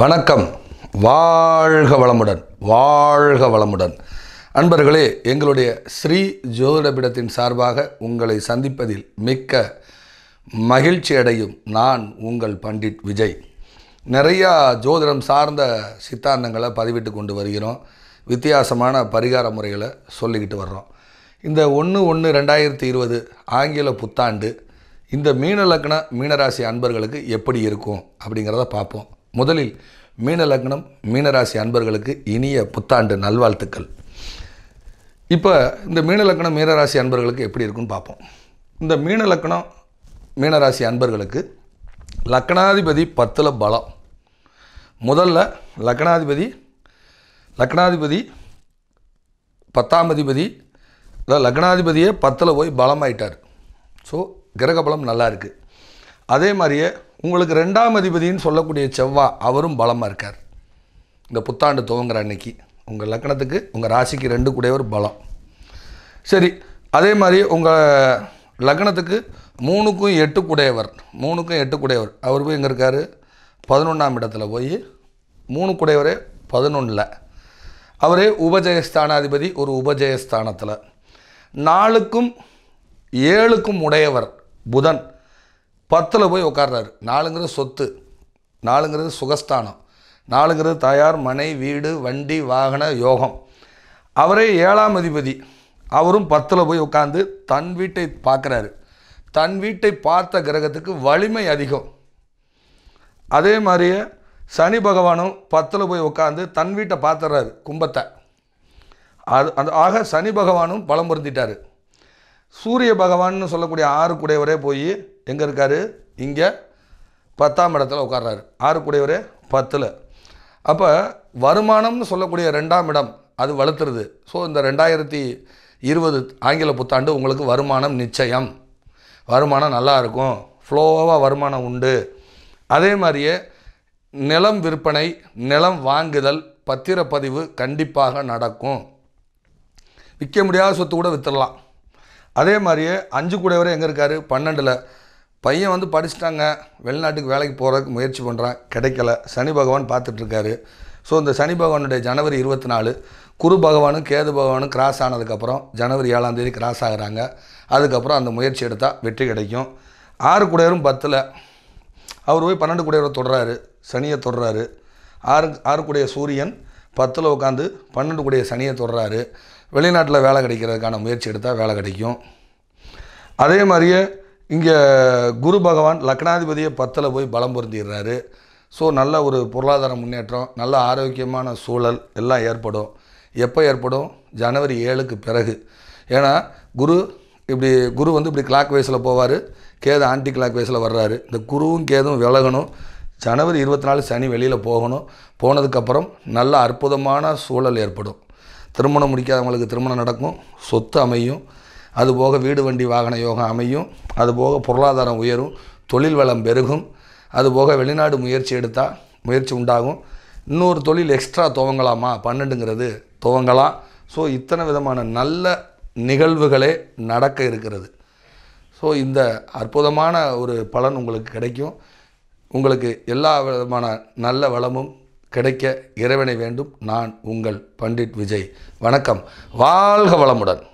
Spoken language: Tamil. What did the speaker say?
வணக்கம் வாழ்க வளமுடன் வாழ்க வளமுடன் அன்பர்களே எங்களுடைய ஸ்ரீ ஜோதிடபிடத்தின் சார்பாக உங்களை சந்திப்பதில் மிக்க மகிழ்ச்சி அடையும் நான் உங்கள் பண்டிட் விஜய் நிறையா ஜோதிடம் சார்ந்த சித்தாந்தங்களை பதிவிட்டு கொண்டு வருகிறோம் வித்தியாசமான பரிகார முறைகளை சொல்லிக்கிட்டு வர்றோம் இந்த ஒன்று ஒன்று ரெண்டாயிரத்தி இருபது ஆங்கில புத்தாண்டு இந்த மீன லக்ன மீனராசி அன்பர்களுக்கு எப்படி இருக்கும் அப்படிங்கிறத பார்ப்போம் முதலில் மீன லக்னம் மீனராசி அன்பர்களுக்கு இனிய புத்தாண்டு நல்வாழ்த்துக்கள் இப்போ இந்த மீன லக்னம் மீனராசி அன்பர்களுக்கு எப்படி இருக்குன்னு பார்ப்போம் இந்த மீன லக்னம் மீனராசி அன்பர்களுக்கு லக்னாதிபதி பத்தில் பலம் முதல்ல லக்னாதிபதி லக்னாதிபதி பத்தாம் அதிபதி லக்னாதிபதியே பத்தில் போய் பலமாயிட்டார் ஸோ கிரக பலம் நல்லா இருக்குது அதே மாதிரியே உங்களுக்கு ரெண்டாம் அதிபதினு சொல்லக்கூடிய செவ்வா அவரும் பலமாக இருக்கார் இந்த புத்தாண்டு துவங்குற அன்னைக்கு உங்கள் லக்கணத்துக்கு உங்கள் ராசிக்கு ரெண்டு கூடையவர் பலம் சரி அதே மாதிரி உங்கள் லக்னத்துக்கு மூணுக்கும் எட்டு குடையவர் மூணுக்கும் எட்டு குடையவர் அவர் போய் எங்கே இருக்கார் பதினொன்றாம் இடத்துல போய் மூணு குடையவரே பதினொன்றில் அவரே உபஜயஸ்தானாதிபதி ஒரு உபஜயஸ்தானத்தில் நாலுக்கும் ஏழுக்கும் உடையவர் புதன் பத்தில் போய் உட்கார்றாரு நாலுங்கிறது சொத்து நாலுங்கிறது சுகஸ்தானம் நாலுங்கிறது தாயார் மனை வீடு வண்டி வாகன யோகம் அவரே ஏழாம் அதிபதி அவரும் பத்தில் போய் உட்காந்து தன் வீட்டை பார்க்குறாரு தன் வீட்டை பார்த்த கிரகத்துக்கு வலிமை அதிகம் அதே மாதிரியே சனி பகவானும் பத்தில் போய் உட்காந்து தன் வீட்டை பார்த்துட்றாரு கும்பத்தை அது அந்த ஆக சனி பகவானும் பலம் பொருந்திட்டார் சூரிய பகவான்னு சொல்லக்கூடிய ஆறு கூடையவரே போய் எங்கே இருக்கார் இங்கே பத்தாம் இடத்துல உட்கார்றாரு ஆறு கூடியவர் பத்தில் அப்போ வருமானம்னு சொல்லக்கூடிய ரெண்டாம் இடம் அது வளர்த்துறது ஸோ இந்த ரெண்டாயிரத்தி இருபது ஆங்கில புத்தாண்டு உங்களுக்கு வருமானம் நிச்சயம் வருமானம் நல்லா இருக்கும் ஃப்ளோவாக வருமானம் உண்டு அதே மாதிரியே நிலம் விற்பனை நிலம் வாங்குதல் பத்திரப்பதிவு கண்டிப்பாக நடக்கும் விற்க முடியாத சொத்து கூட விற்றுடலாம் அதே மாதிரியே அஞ்சு கூடவரை எங்கே இருக்கார் பன்னெண்டில் பையன் வந்து படிச்சுட்டாங்க வெளிநாட்டுக்கு வேலைக்கு போகிறதுக்கு முயற்சி பண்ணுறான் கிடைக்கல சனி பகவான் பார்த்துட்ருக்காரு ஸோ இந்த சனி பகவானுடைய ஜனவரி இருபத்தி நாலு குரு பகவானும் கேது பகவானும் கிராஸ் ஆனதுக்கப்புறம் ஜனவரி ஏழாந்தேதி கிராஸ் ஆகிறாங்க அதுக்கப்புறம் அந்த முயற்சி எடுத்தால் வெற்றி கிடைக்கும் ஆறு குடையரும் பத்தில் அவர் போய் பன்னெண்டு குடையரை தொடுறாரு சனியை தொடுறாரு ஆறு ஆறு குடைய சூரியன் பத்தில் உட்காந்து பன்னெண்டு குடைய சனியை தொடுறாரு வெளிநாட்டில் வேலை கிடைக்கிறதுக்கான முயற்சி எடுத்தால் வேலை கிடைக்கும் அதே மாதிரியே இங்கே குரு பகவான் லக்னாதிபதியை பத்தில் போய் பலம் பொருந்திடுறாரு ஸோ நல்ல ஒரு பொருளாதார முன்னேற்றம் நல்ல ஆரோக்கியமான சூழல் எல்லாம் ஏற்படும் எப்போ ஏற்படும் ஜனவரி ஏழுக்கு பிறகு ஏன்னா குரு இப்படி குரு வந்து இப்படி கிளாக் வைஸில் போவார் கேது ஆன்டி கிளாக் வைஸில் வர்றாரு இந்த குருவும் கேதும் விலகணும் ஜனவரி இருபத்தி நாலு சனி வெளியில் போகணும் போனதுக்கப்புறம் நல்ல அற்புதமான சூழல் ஏற்படும் திருமணம் முடிக்காதவங்களுக்கு திருமணம் நடக்கும் சொத்து அமையும் அதுபோக வீடு வண்டி வாகன யோகம் அமையும் அதுபோக பொருளாதாரம் உயரும் தொழில் வளம் பெருகும் அதுபோக வெளிநாடு முயற்சி எடுத்தால் முயற்சி உண்டாகும் இன்னொரு தொழில் எக்ஸ்ட்ரா துவங்கலாமா பன்னெண்டுங்கிறது துவங்கலாம் ஸோ இத்தனை விதமான நல்ல நிகழ்வுகளே நடக்க இருக்கிறது ஸோ இந்த அற்புதமான ஒரு பலன் உங்களுக்கு கிடைக்கும் உங்களுக்கு எல்லா விதமான நல்ல வளமும் கிடைக்க இறைவனை வேண்டும் நான் உங்கள் பண்டிட் விஜய் வணக்கம் வாழ்க வளமுடன்